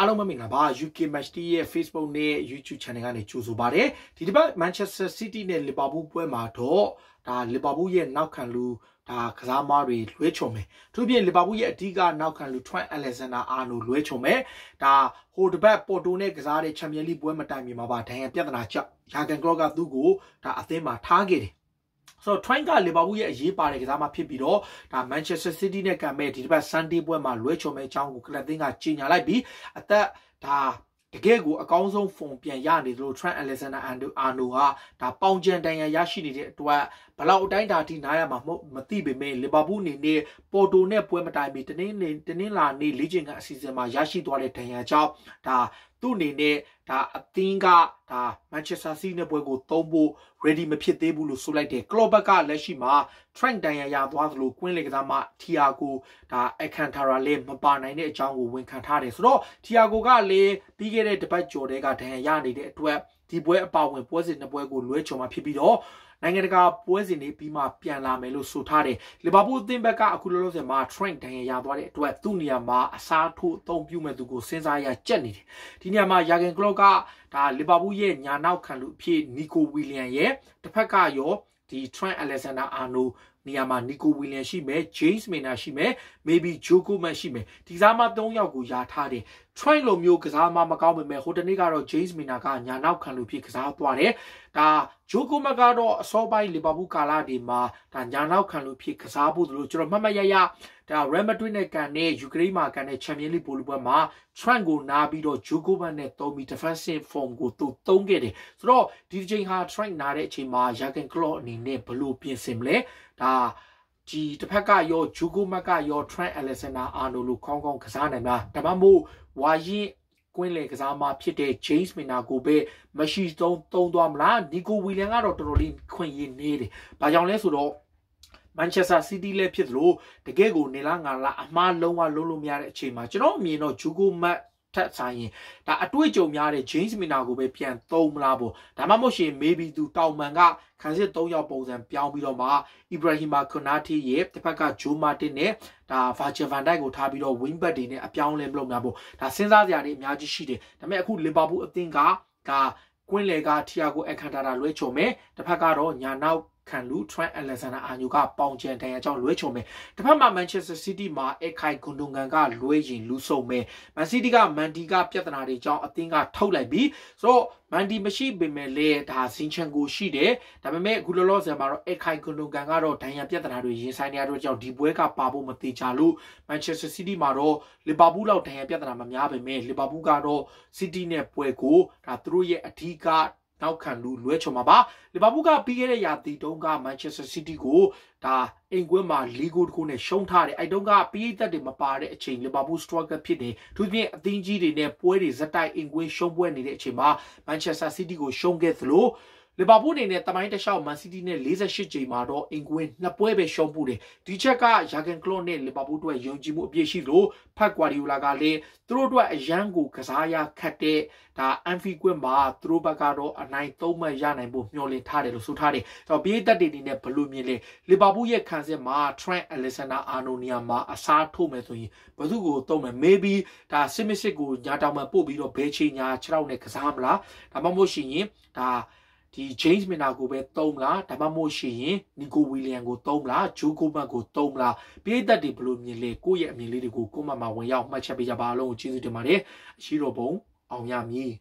အားလုံးပဲမင်္ဂလာပါ UK Match Day ရဲ့ Facebook နဲ့ YouTube Channel ကနေကြိုဆိုပါရစေဒီတစ်ပတ် Manchester City နဲ့ Liverpool ပွဲမှာတော့ဒါ Liverpool ရဲ့နောက်ခံလူဒါကစားမားတွေလွှဲချော်မယ်သူပြင် Liverpool ရဲ့အဓိကနောက်ခံလူ Trent Alexander Arnold လွှဲချော်မယ်ဒါဟိုတစ်ပတ် Porto နဲ့ကစားတဲ့ Champions League ပွဲမတိုင်မီမှာပါဒဏ်ရာပြဿနာကြောင့် Jurgen Klopp ကသူ့ကိုဒါအသင်းမှာထားခဲ့တယ်ဆိုတော့ Twine ကလီဗာပူးရဲ့အရေးပါတဲ့ကစားမဖြစ်ပြီးတော့ဒါ Manchester City နဲ့ကံမဲ့ဒီတစ်ပတ် Sunday ပွဲမှာလွဲချော်မဲ့အကြောင်းကိုကလပ်သင်းကကြေညာလိုက်ပြီးအသက်ဒါတကယ်ကိုအကောင်းဆုံးဖုန်ပြန်ရနေသလို Trent Alexander Arnold ဟာဒါပေါင်ကျန်တန်ရန်ရရှိနေတဲ့အတွက်ဘလောက်အတိုင်းဒါထိနားရမှာမဟုတ်မသိပေမဲ့လီဗာပူးအနေနဲ့ပေါ်တိုနဲ့ပွဲမတိုင်မီတနင်္လာနေ့လေ့ကျင့်ခန်းအစီအစဉ်မှာရရှိသွားတဲ့ဒဏ်ရာကြောင့်ဒါသူ့အနေနဲ့ဒါအသင်းကဒါ Manchester City နဲ့ပွဲကိုသုံးဖို့ ready မဖြစ်သေးဘူးလို့ဆိုလိုက်တယ် Klopp ကလက်ရှိမှာ Trent ဒဏ်ရာရသွားသလိုကွင်းလေကစားမ Thiago ဒါ Alcantara လည်းမပါနိုင်တဲ့အကြောင်းကိုဝန်ခံထားတယ်ဆိုတော့ Thiago ကလည်းပြီးခဲ့တဲ့တပတ်ကျော်တည်းကဒဏ်ရာရနေတဲ့အတွက်ဒီပွဲအပါဝင်ပွဲစဉ်နှစ်ပွဲကိုလွဲချော်မှာဖြစ်ပြီးတော့နိုင်ငံတကာပွဲစဉ်တွေပြီးမှပြန်လာမယ်လို့ဆိုထားတယ်လီဗာပူးအသင်းဘက်ကအခုလောလောဆယ်မှာ Trent ဒဏ်ရာရသွားတဲ့အတွက်သူ့နေရာမှာအစားထိုးအသုံးပြုမဲ့သူကိုစဉ်းစားရကြက်နေတယ်ဒီနေရာမှာ Jurgen Klopp ကဒါလီဗာပူးရဲ့ညာနောက်ခံလူအဖြစ် Nico Williams ရဲ့တစ်ဖက်ကရောဒီ Trent Alexander-Arnold နေရာမှာနီကိုဝီလျံရှိမယ်ဂျိမ်းစ်မင်နာရှိမယ် maybe ဂျိုကိုမန်ရှိမယ်ဒီစားမ၃ယောက်ကိုယာထားတယ်ထရိုက်လိုမျိုးကစားမမကောင်းပေမဲ့ဟိုတနေ့ကတော့ဂျိမ်းစ်မင်နာကညာနောက်ခံလူဖြစ်ကစားသွားတယ်ဒါဂျိုကိုမကတော့အစောပိုင်းလီဗာပူးကာလာဒီမှာဒါညာနောက်ခံလူဖြစ်ကစားဖို့တို့ကျွန်တော်မှတ်မှတ်ရရဒါ Real Madrid နဲ့ကန်နဲ့ယူကရိန်းမှာကန်နဲ့ Champions League ပိုလပွဲမှာ Trent ကိုနားပြီးတော့ Djokovic နဲ့သုံးပြီး defensive form ကိုသူသုံးခဲ့တယ်ဆိုတော့ဒီချိန်ဟာ Trent နားတဲ့အချိန်မှာ Jurgen Klopp အနေနဲ့ဘလို့ပြင်ဆင်မလဲဒါဒီတစ်ဖက်ကရောဂျူဂိုမက်ကရောထရန့်အလက်ဆန်ဒါအာနိုလိုခေါင်းခေါင်းကစားနိုင်လားဒါမှမဟုတ်ဝါရင်ကွင်းလေကစားမဖြစ်တဲ့ James Mina ကိုပဲမရှိသုံးသုံးသွားမလားနီကိုဝီလန်ကတော့တော်တော်လေးခွင့်ရနေတယ်။ဘာကြောင့်လဲဆိုတော့ Manchester City လည်းဖြစ်သလိုတကယ့်ကိုနေလားငါလားအမှားလုံးဝလုံးလို့မရတဲ့အချိန်မှာကျွန်တော်အမြင်တော့ Jugo Mat ထက်ဆိုင်ရင်ဒါအတွေ့အကြုံများတဲ့ James Miller ကိုပဲပြန်သုံးမလားပေါ့ဒါမှမဟုတ်ရှင် maybe သူတောင်မန်ကခန်းစစ်၃ယောက်ပုံစံပြောင်းပြီးတော့မှ Ibrahima Konate ရဲ့တစ်ဖက်က Joe Martin နဲ့ဒါ Virgil van Dijk ကိုထားပြီးတော့ wing back တွေနဲ့အပြောင်းလဲမလုပ်များပေါ့ဒါစဉ်းစားစရာတွေအများကြီးရှိတယ်ဒါပေမဲ့အခု Liverpool အသင်းကဒါကွင်းလေက Thiago Alcantara လွှဲချုံမယ်တစ်ဖက်ကတော့ညာနောက်ခံလူ Trent Alexander အာညူကပေါင်ကျန်တန်ရကြောင့်လွဲချုံမယ်တစ်ဖက်မှာ Manchester City မှာအခိုင်ဂွန်ဒွန်ဂန်ကလွဲရင်လူဆုံမယ် Man City ကမန်တီကပြဿနာတွေကြောင့်အသင်းကထုတ်လိုက်ပြီးဆိုတော့မန်တီမရှိပေမဲ့လည်းဒါစင်ချန်ကိုရှိတယ်ဒါပေမဲ့အခုလောလောဆယ်မှာတော့အခိုင်ဂွန်ဒွန်ဂန်ကတော့ဒဏ်ရာပြဿနာတွေရင်ဆိုင်နေရတော့ကြောင့်ဒီပွဲကပါဖို့မသေးချာလို့ Manchester City မှာတော့ Liverpool လောက်ဒဏ်ရာပြဿနာမများပေမဲ့ Liverpool ကတော့ City နဲ့ပွဲကိုဒါသူတို့ရဲ့အဓိကနောက်ခံလူလွဲချော်မှာပါလီဗာပူးကပြီးခဲ့တဲ့ရာသီတုန်းကမန်ချက်စတာစီးတီးကိုဒါအိမ်ကွင်းမှာလီဂိုတခုနဲ့ရှုံးထားတယ်အဲတုန်းကပိသက်တွေမပါတဲ့အချိန်လီဗာပူးစထရိုက်ကဖြစ်နေသူပြင်အသင်းကြီးတွေနဲ့ပွဲတွေဇက်တိုက်အိမ်ကွင်းရှုံးပွဲနေတဲ့အချိန်မှာမန်ချက်စတာစီးတီးကိုရှုံးခဲ့သလိုလီဗာပူးအနေနဲ့တမိုင်းတလျှောက်မန်စီးတီးနဲ့48ကြိမ်မှာတော့အင်ကွင်းနှစ်ပွဲပဲရှုံးဖို့တယ်ဒီချက်ကယာဂန်ကလော့နဲ့လီဗာပူးတို့ရဲ့ယုံကြည်မှုအပြည့်ရှိလို့ဖတ်ကွာဒီယိုလာကလည်းသူတို့တို့အရန်ကိုကစားရခတ်တဲ့ဒါအန်ဖီကွင်းမှာသူတို့ဘက်ကတော့အနိုင်၃မှတ်ရနိုင်ဖို့မျှော်လင့်ထားတယ်လို့ဆိုထားတယ်။ဒါပရိသတ်တွေအနေနဲ့ဘယ်လိုမြင်လဲလီဗာပူးရဲ့ခံစစ်မှာ Trent Alexander Arnold မှာအစားထိုးမယ်ဆိုရင်ဘယ်သူကိုသုံးမလဲ maybe ဒါစစ်မစ်စစ်ကိုညာတောင်မှပို့ပြီးတော့ဘဲချေညာ6ရောက်နဲ့ကစားမလားဒါမှမဟုတ်ရှင်ဒါဒီ James Milner ကိုပဲသုံးမလားဒါမှမဟုတ်ရှိရင် Nico William ကိုသုံးမလား Joe Gomez ကိုသုံးမလားပြည့်သက်တွေဘယ်လိုမြင်လဲကိုယ့်ရဲ့အမြင်လေးတွေကိုကိုမမဝင်ရောက်မှတ်ချက်ပေးကြပါအလုံးကိုကျေးဇူးတင်ပါတယ်အရှိတော်ဘုံအောင်ရမည်